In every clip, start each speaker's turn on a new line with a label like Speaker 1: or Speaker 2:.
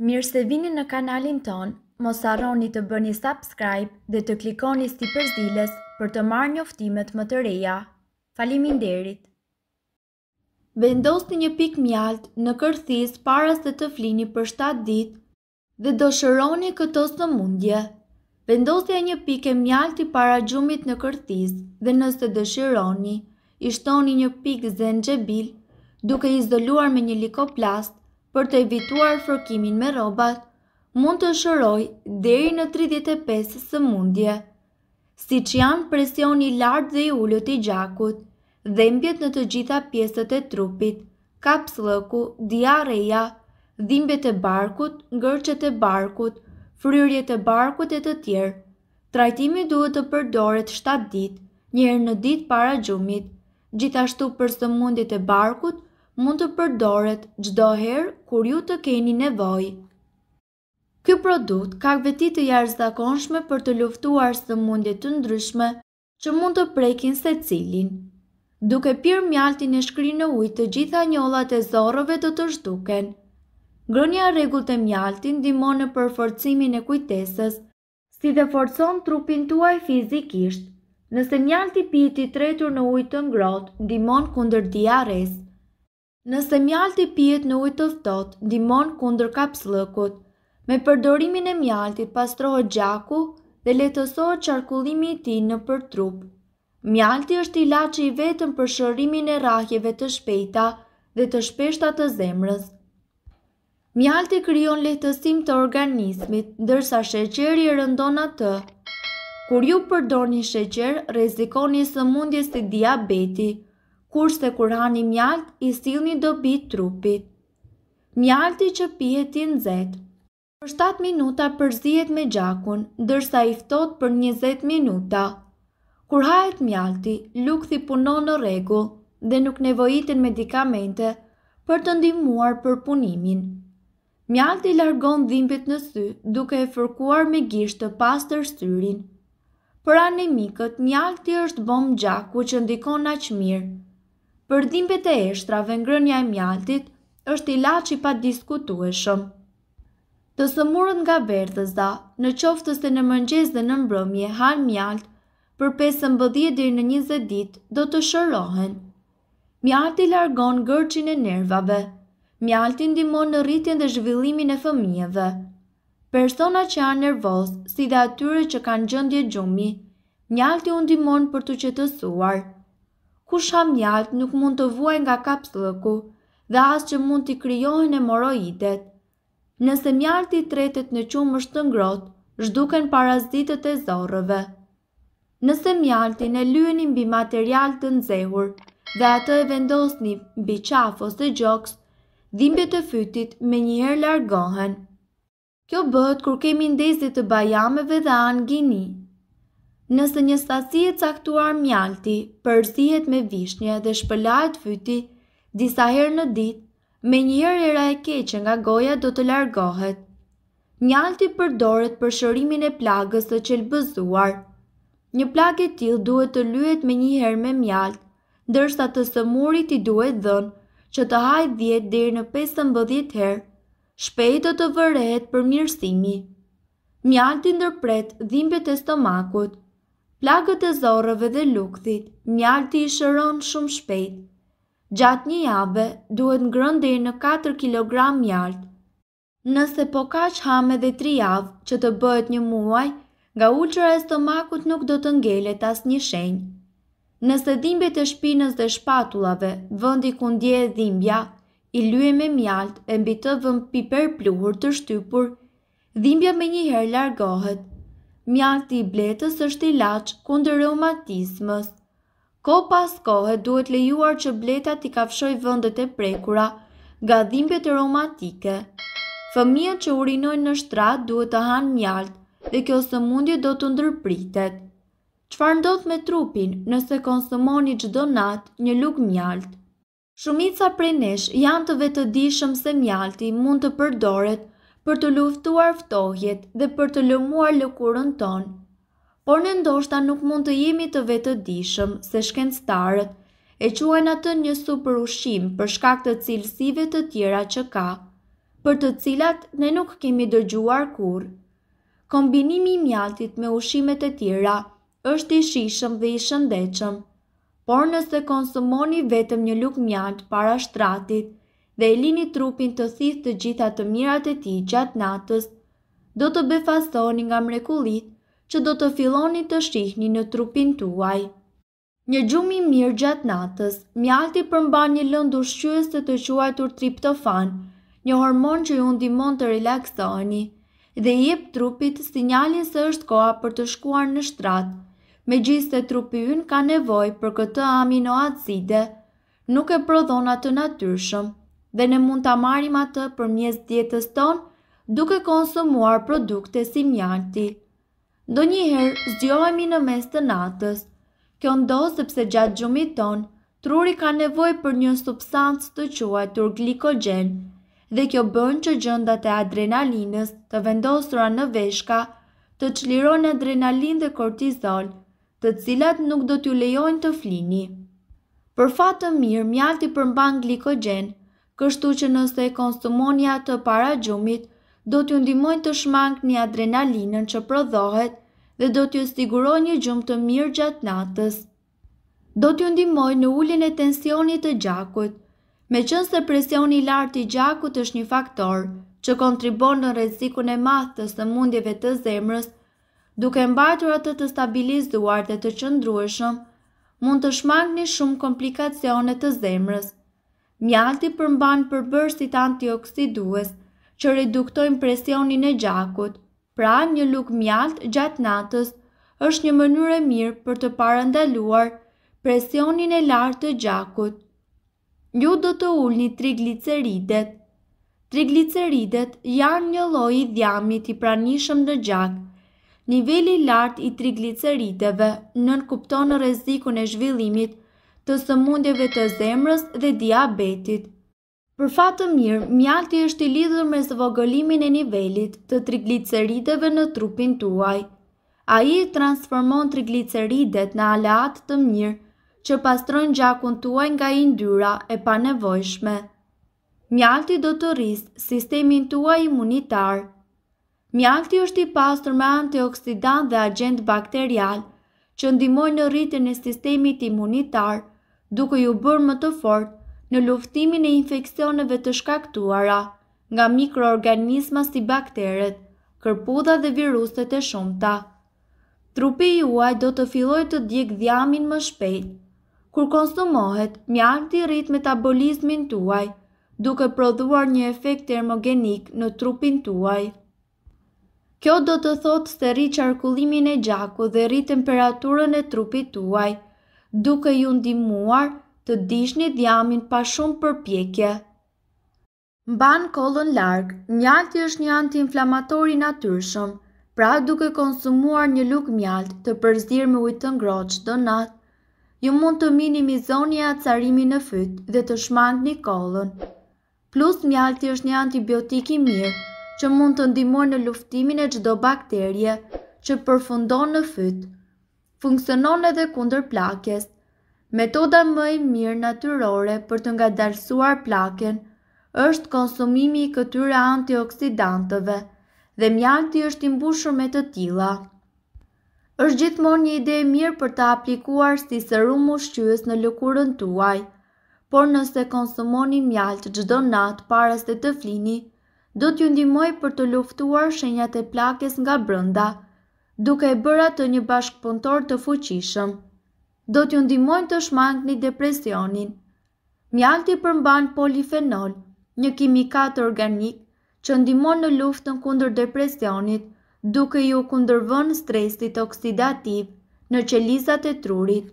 Speaker 1: Mirë se vini në kanalin ton, mos arroni të bëni subscribe dhe të klikoni si përzdiles për të marrë njoftimet më të reja. Falimin derit! Vendosni një pik mjalt në kërthis para se të flini për 7 dit dhe do shëroni këto së mundje. Vendosja një pik e mjalti para gjumit në kërthis dhe nëse dëshironi, ishtoni një pik zënë gjebil duke izoluar me një likoplast për të evituar fërkimin me robat, mund të shëroj deri në 35 së mundje. Si që janë presioni lartë dhe i ullët i gjakut, mbjet në të gjitha pjesët e trupit, lëku, diareja, dhimbjet e barkut, ngërqet e barkut, fryrjet e barkut e të tjerë. Trajtimi duhet të përdoret 7 dit, njerë në dit para gjumit, gjithashtu për së mundit e barkut, mund të përdoret gjdo herë kur ju të keni nevoj. Ky produkt ka veti të jarëzakonshme për të luftuar së mundet të ndryshme që mund të prekin se cilin. Duke pirë mjaltin e shkri në ujtë të gjitha njollat e zorove do të shduken. Grënja regull të mjaltin dimon në përforcimin e kujtesës, si dhe forcon trupin tuaj fizikisht, nëse mjalti piti tretur në ujtë të ngrot, dimon kunder diares. Nëse mjalt i pijet në ujtë të thot, dimon kundër kapslëkut. Me përdorimin e mjaltit pastrohet gjaku dhe letësohet qarkullimi i ti në për trup. Mjalti është i laci i vetëm për shërimin e rahjeve të shpejta dhe të shpeshta të zemrës. Mjalti kryon letësim të organismit, dërsa sheqeri rëndon atë. Kur ju përdor një sheqer, rezikon një sëmundje të diabeti, kurse kur hani mjalt i sil dobi trupit. Mjalti që pijet i nëzet. Për 7 minuta përzijet me gjakun, dërsa i fëtot për 20 minuta. Kur hajt mjalti, lukthi punon në regu dhe nuk nevojitin medikamente për të ndimuar për punimin. Mjalti largon dhimpit në sy duke e fërkuar me gishtë të pas të rstyrin. Për anemikët, mjalti është bom gjaku që ndikon aqmirë, përdimbet e eshtrave ngrënja e mjaltit është i laqi pa diskutueshëm. Të sëmurën nga da, në qoftës e në mëngjes dhe në mbrëmje, han mjalt, për 15 dhe në 20 dit, do të shërohen. Mjalti largon gërqin e nervave, mjalti ndimon në rritjen dhe zhvillimin e fëmijeve. Persona që janë nervos, si dhe atyre që kanë gjëndje gjumi, mjalti undimon për të qetësuar ku sham nuk mund të vuaj nga kapslëku dhe asë që mund t'i kryohen e moroidet. Nëse mjalti tretet në qumë është të ngrotë, zhduken parazitët e zorëve. Nëse mjalti në lyenim bi material të nzehur dhe atë e vendosni bi qaf ose gjoks, dhimbjet e fytit me njëherë largohen. Kjo bëhet kur kemi ndezit të bajameve dhe anë gini, Nëse një stasi e caktuar mjalti përzihet me vishnje dhe shpëllajt fyti, disa herë në ditë, me njëherë era e keqe nga goja do të largohet. Mjalti përdoret për shërimin e plagës të qelbëzuar. Një plagë e tillë duhet të lyhet me një me mjalt, ndërsa të sëmurit i duhet dhënë që të hajë 10 deri në 15 herë. Shpejt do të vërehet për mirësimi. Mjalti ndërpret dhimbjet e stomakut plagët e zorëve dhe lukthit, mjalti i shëron shumë shpejt. Gjatë një jave, duhet ngrën në 4 kg mjalt. Nëse po ka që hame dhe 3 javë që të bëhet një muaj, nga ullqëra e stomakut nuk do të ngelet as një shenjë. Nëse dhimbje të shpinës dhe shpatullave, vëndi ku e dhimbja, i lye me mjalt e mbi të vëm piper pluhur të shtypur, dhimbja me njëherë largohet mjalti i bletës është i laqë kundër reumatismës. Ko pas kohë duhet lejuar që bleta t'i kafshoj vëndet e prekura, ga dhimbet e reumatike. Fëmijët që urinojnë në shtrat duhet të hanë mjaltë dhe kjo së mundje do të ndërpritet. Qfar ndodh me trupin nëse konsumoni gjdo natë një luk mjaltë? Shumica prej nesh janë të vetëdishëm se mjalti mund të përdoret për të luftuar ftohjet dhe për të lëmuar lëkurën tonë. Por në ndoshta nuk mund të jemi të vetë dishëm se shkencëtarët e quajnë atë një super ushim për shkak të cilësive të tjera që ka, për të cilat ne nuk kemi dërgjuar kur. Kombinimi i mjaltit me ushimet e tjera është i shishëm dhe i shëndechëm, por nëse konsumoni vetëm një luk mjalt para shtratit, dhe e lini trupin të thith të gjitha të mirat e ti gjatë natës, do të befasoni nga mrekulit që do të filoni të shihni në trupin tuaj. Një gjumi mirë gjatë natës, mjalti përmba një lëndu shqyës të të quajtur triptofan, një hormon që ju ndimon të relaksoni, dhe jep trupit sinjalin se është koha për të shkuar në shtratë, me gjithë trupi ynë ka nevoj për këtë aminoacide, nuk e prodhon të natyrshëm dhe ne mund ta marrim atë përmes dietës tonë duke konsumuar produkte si mjalti. Ndonjëherë zgjohemi në mes të natës. Kjo ndodh sepse gjatë gjumit ton, truri ka nevojë për një substancë të quajtur glikogjen dhe kjo bën që gjëndat e adrenalinës të vendosura në veshka të çliron adrenalin dhe kortizol, të cilat nuk do t'ju lejojnë të flini. Për fat të mirë, mjalti përmban glikogjen, kështu që nëse e konsumoni atë para gjumit, do t'ju ndihmojnë të shmangni një adrenalinën që prodhohet dhe do t'ju sigurojë një gjumë të mirë gjatë natës. Do t'ju ndimojnë në uljen e tensionit të gjakut. Meqense presioni i lartë i gjakut është një faktor që kontribon në rrezikun e madh të sëmundjeve të zemrës, duke mbajtur atë të stabilizuar dhe të qëndrueshëm, mund të shmangni shumë komplikacione të zemrës. Mjalti përmban përbërësit antioksidues që reduktojnë presionin e gjakut, pra një luk mjalt gjatë natës është një mënyrë e mirë për të parandaluar presionin e lartë të gjakut. Ju do të ullni trigliceridet. Trigliceridet janë një loj i dhjamit i pranishëm në gjak. Niveli lartë i trigliceriteve nënkupton kuptonë rezikun e zhvillimit të sëmundjeve të zemrës dhe diabetit. Për fatë të mirë, mjalti është i lidhër me zvogëlimin e nivelit të triglicerideve në trupin tuaj. A i transformon trigliceridet në alat të mirë që pastrojnë gjakun tuaj nga i ndyra e panevojshme. Mjalti do të rrisë sistemin tuaj imunitar. Mjalti është i pastrë me antioksidant dhe agent bakterial që ndimojnë në rritën e sistemit imunitarë duke ju bërë më të fort në luftimin e infekcioneve të shkaktuara nga mikroorganisma si bakteret, kërpudha dhe viruset e shumta. Trupi juaj do të filloj të djek dhjamin më shpejt, kur konsumohet mjalti rrit metabolizmin tuaj, duke prodhuar një efekt termogenik në trupin tuaj. Kjo do të thotë se rri qarkullimin e gjaku dhe rrit temperaturën e trupit tuaj – duke ju ndimuar të një dhjamin pa shumë përpjekje. Mban kolën largë, mjalti është një anti-inflamatori natyrshëm, pra duke konsumuar një luk mjalt të përzirë me ujtë ngroqë do natë, ju mund të minimizoni acarimin në fytë dhe të shmand një kolën. Plus mjalti është një antibiotik i mirë që mund të ndimor në luftimin e gjdo bakterje që përfundon në fytë funksionon edhe kundër plakjes. Metoda më e mirë natyrore për të nga dalsuar plakjen është konsumimi i këtyre antioksidantëve dhe mjalti është imbushur me të tila. është gjithmon një ide e mirë për të aplikuar si sërum shqyës në lëkurën tuaj, por nëse konsumoni mjaltë gjdo natë parës të të flini, do t'ju ndimoj për të luftuar shenjat e plakjes nga brënda, duke e bëra të një bashkëpunëtor të fuqishëm. Do t'ju ndimojnë të shmangni depresionin. Mjalti përmban polifenol, një kimikat organik që ndihmon në luftën kundër depresionit, duke ju kundërvën stresit oksidativ në qelizat e trurit.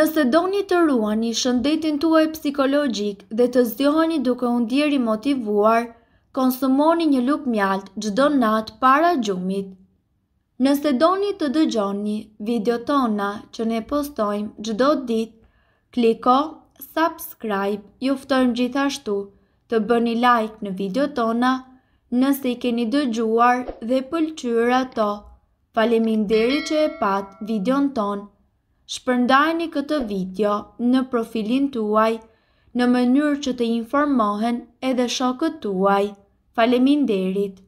Speaker 1: Nëse doni të ruani shëndetin tuaj psikologjik dhe të zgjoheni duke u ndjerë i motivuar, konsumoni një lupë mjalt çdo natë para gjumit. Nëse doni të dëgjoni video tona që ne postojmë gjdo dit, kliko subscribe, juftojmë gjithashtu të bëni like në video tona nëse i keni dëgjuar dhe pëlqyra to. Falemin deri që e pat video në ton. Shpërndajni këtë video në profilin tuaj në mënyrë që të informohen edhe shokët tuaj. Falemin derit.